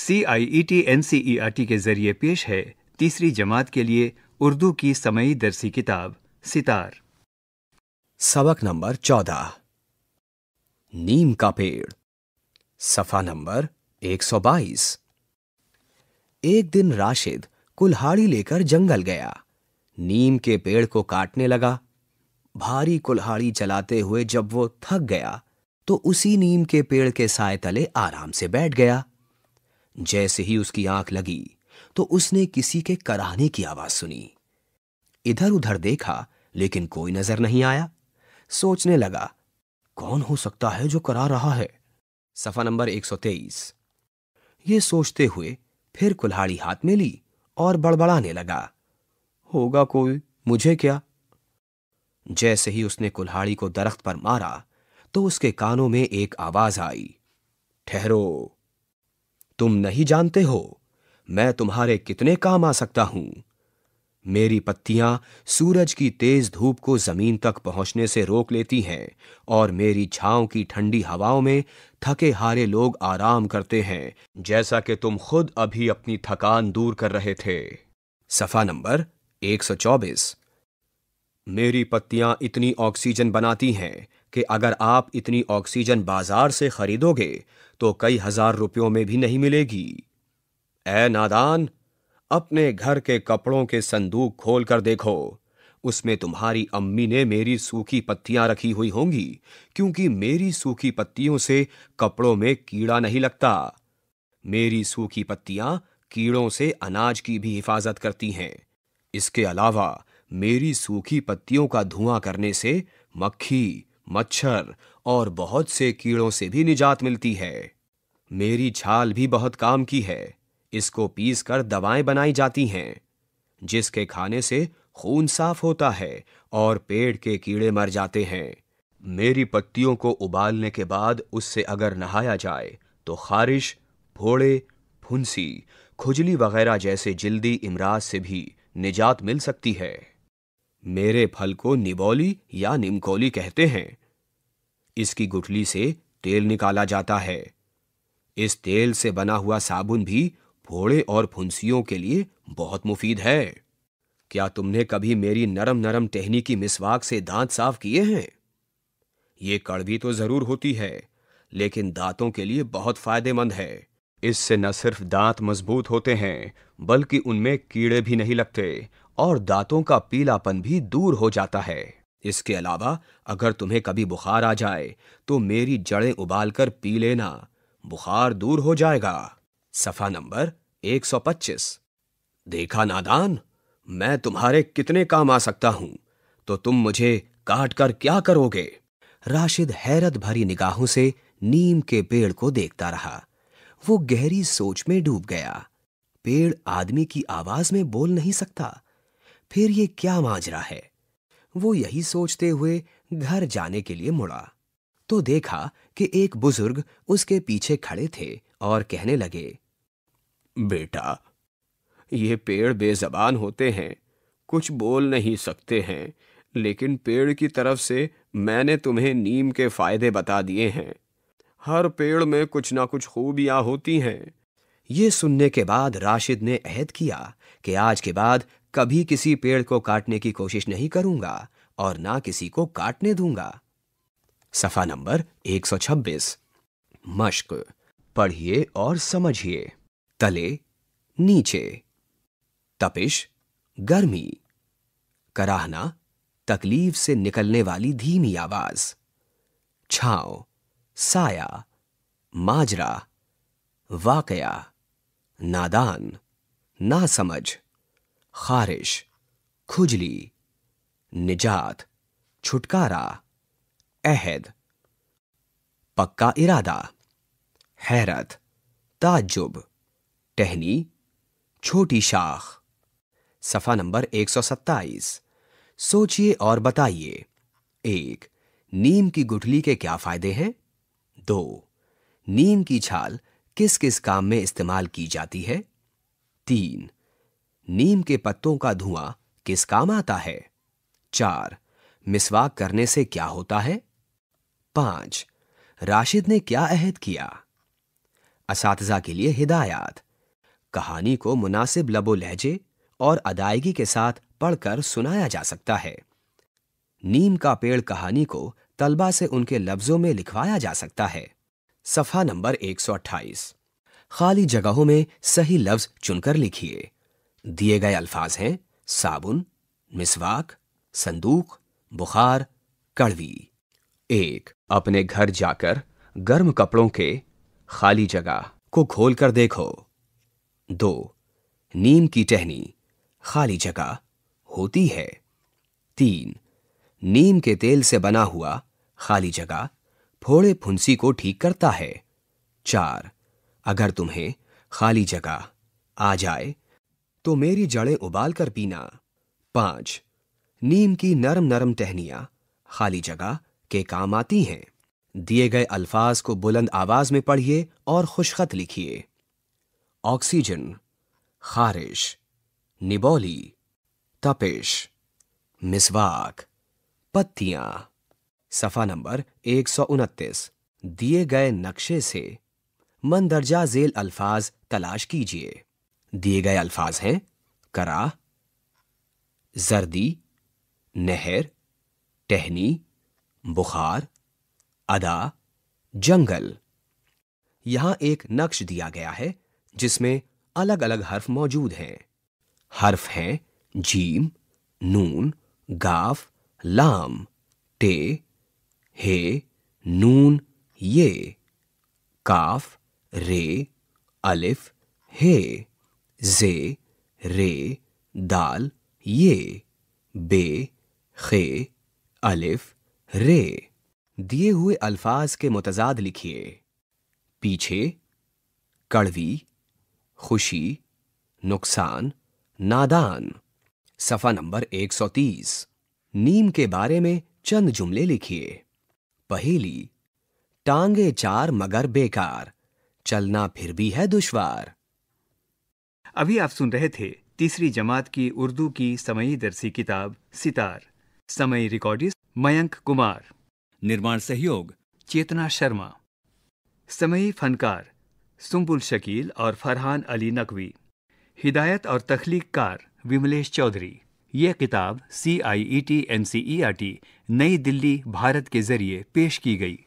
C I E T N C E R T के जरिए पेश है तीसरी जमात के लिए उर्दू की समयी दरसी किताब सितार सबक नंबर चौदह नीम का पेड़ सफा नंबर एक सौ बाईस एक दिन राशिद कुल्हाड़ी लेकर जंगल गया नीम के पेड़ को काटने लगा भारी कुल्हाड़ी चलाते हुए जब वो थक गया तो उसी नीम के पेड़ के साय तले आराम से बैठ गया जैसे ही उसकी आंख लगी तो उसने किसी के कराहने की आवाज सुनी इधर उधर देखा लेकिन कोई नजर नहीं आया सोचने लगा कौन हो सकता है जो करा रहा है सफा नंबर 123 ये सोचते हुए फिर कुल्हाड़ी हाथ में ली और बड़बड़ाने लगा होगा कोई मुझे क्या जैसे ही उसने कुल्हाड़ी को दरख्त पर मारा तो उसके कानों में एक आवाज आई ठहरो तुम नहीं जानते हो मैं तुम्हारे कितने काम आ सकता हूं मेरी पत्तियां सूरज की तेज धूप को जमीन तक पहुंचने से रोक लेती हैं और मेरी छाव की ठंडी हवाओं में थके हारे लोग आराम करते हैं जैसा कि तुम खुद अभी अपनी थकान दूर कर रहे थे सफा नंबर 124 मेरी पत्तियां इतनी ऑक्सीजन बनाती हैं कि अगर आप इतनी ऑक्सीजन बाजार से खरीदोगे तो कई हजार रुपयों में भी नहीं मिलेगी ए नादान अपने घर के कपड़ों के संदूक खोल कर देखो उसमें तुम्हारी अम्मी ने मेरी सूखी पत्तियां रखी हुई होंगी क्योंकि मेरी सूखी पत्तियों से कपड़ों में कीड़ा नहीं लगता मेरी सूखी पत्तियां कीड़ों से अनाज की भी हिफाजत करती हैं इसके अलावा मेरी सूखी पत्तियों का धुआं करने से मक्खी मच्छर और बहुत से कीड़ों से भी निजात मिलती है मेरी छाल भी बहुत काम की है इसको पीस कर दवाएं बनाई जाती हैं जिसके खाने से खून साफ होता है और पेड़ के कीड़े मर जाते हैं मेरी पत्तियों को उबालने के बाद उससे अगर नहाया जाए तो खारिश फोड़े फुंसी खुजली वगैरह जैसे जल्दी इमराज से भी निजात मिल सकती है मेरे फल को निबोली या निमकोली कहते हैं इसकी गुठली से तेल निकाला जाता है इस तेल से बना हुआ साबुन भी फोड़े और फुंसियों के लिए बहुत मुफीद है क्या तुमने कभी मेरी नरम नरम टहनी की मिसवाक से दांत साफ किए हैं ये कड़वी तो जरूर होती है लेकिन दांतों के लिए बहुत फायदेमंद है इससे न सिर्फ दांत मजबूत होते हैं बल्कि उनमें कीड़े भी नहीं लगते और दांतों का पीलापन भी दूर हो जाता है इसके अलावा अगर तुम्हें कभी बुखार आ जाए तो मेरी जड़ें उबालकर पी लेना बुखार दूर हो जाएगा सफा नंबर 125 देखा नादान मैं तुम्हारे कितने काम आ सकता हूं तो तुम मुझे काट कर क्या करोगे राशिद हैरत भरी निगाहों से नीम के पेड़ को देखता रहा वो गहरी सोच में डूब गया पेड़ आदमी की आवाज में बोल नहीं सकता फिर ये क्या माजरा है वो यही सोचते हुए घर जाने के लिए मुड़ा तो देखा कि एक बुजुर्ग उसके पीछे खड़े थे और कहने लगे बेटा ये पेड़ बेजबान होते हैं कुछ बोल नहीं सकते हैं लेकिन पेड़ की तरफ से मैंने तुम्हें नीम के फायदे बता दिए हैं हर पेड़ में कुछ ना कुछ खूबियां होती हैं ये सुनने के बाद राशिद ने अहद किया कि आज के बाद कभी किसी पेड़ को काटने की कोशिश नहीं करूंगा और ना किसी को काटने दूंगा सफा नंबर 126 मश्क पढ़िए और समझिए तले नीचे तपिश गर्मी कराहना तकलीफ से निकलने वाली धीमी आवाज छाव साया माजरा वाकया नादान ना समझ खारिश खुजली निजात छुटकारा अहद पक्का इरादा हैरत ताजुब टहनी छोटी शाख सफ़ा नंबर 127 सोचिए और बताइए एक नीम की गुठली के क्या फ़ायदे हैं दो नीम की छाल किस किस काम में इस्तेमाल की जाती है तीन नीम के पत्तों का धुआं किस काम आता है चार मिसवाक करने से क्या होता है पांच राशिद ने क्या अहद किया इस के लिए हिदायत कहानी को मुनासिब लबो लहजे और अदायगी के साथ पढ़कर सुनाया जा सकता है नीम का पेड़ कहानी को तलबा से उनके लफ्जों में लिखवाया जा सकता है सफा नंबर 128 खाली जगहों में सही लफ्ज चुनकर लिखिए दिए गए अल्फाज हैं साबुन मिसवाक संदूक बुखार कड़वी एक अपने घर जाकर गर्म कपड़ों के खाली जगह को खोल कर देखो दो नीम की टहनी खाली जगह होती है तीन नीम के तेल से बना हुआ खाली जगह फोड़े फुंसी को ठीक करता है चार अगर तुम्हें खाली जगह आ जाए तो मेरी जड़ें उबाल कर पीना पांच नीम की नरम नरम टहनिया खाली जगह के काम आती हैं दिए गए अल्फाज को बुलंद आवाज में पढ़िए और खुशखत लिखिए ऑक्सीजन खारिश निबोली तपिश मिसवाक पत्तियां सफा नंबर एक सौ उनतीस दिए गए नक्शे से मंदरजा जेल अल्फाज तलाश कीजिए दिए गए अल्फाज हैं करा जर्दी नहर टहनी बुखार अदा जंगल यहां एक नक्श दिया गया है जिसमें अलग अलग हर्फ मौजूद हैं हर्फ हैं जीम नून गाफ लाम टे हे नून ये काफ रे अलिफ हे जे रे दाल ये बे खे अलिफ रे दिए हुए अल्फाज के मुतजाद लिखिए पीछे कड़वी खुशी नुकसान नादान सफा नंबर 130 नीम के बारे में चंद जुमले लिखिए पहेली टांगे चार मगर बेकार चलना फिर भी है दुश्वार अभी आप सुन रहे थे तीसरी जमात की उर्दू की समयी दर्सी किताब सितार समय रिकॉर्डिस्ट मयंक कुमार निर्माण सहयोग चेतना शर्मा समयी फनकार सुम्बुल शकील और फरहान अली नकवी हिदायत और तख्लीककार विमलेश चौधरी ये किताब C I E T N C E R T नई दिल्ली भारत के जरिए पेश की गई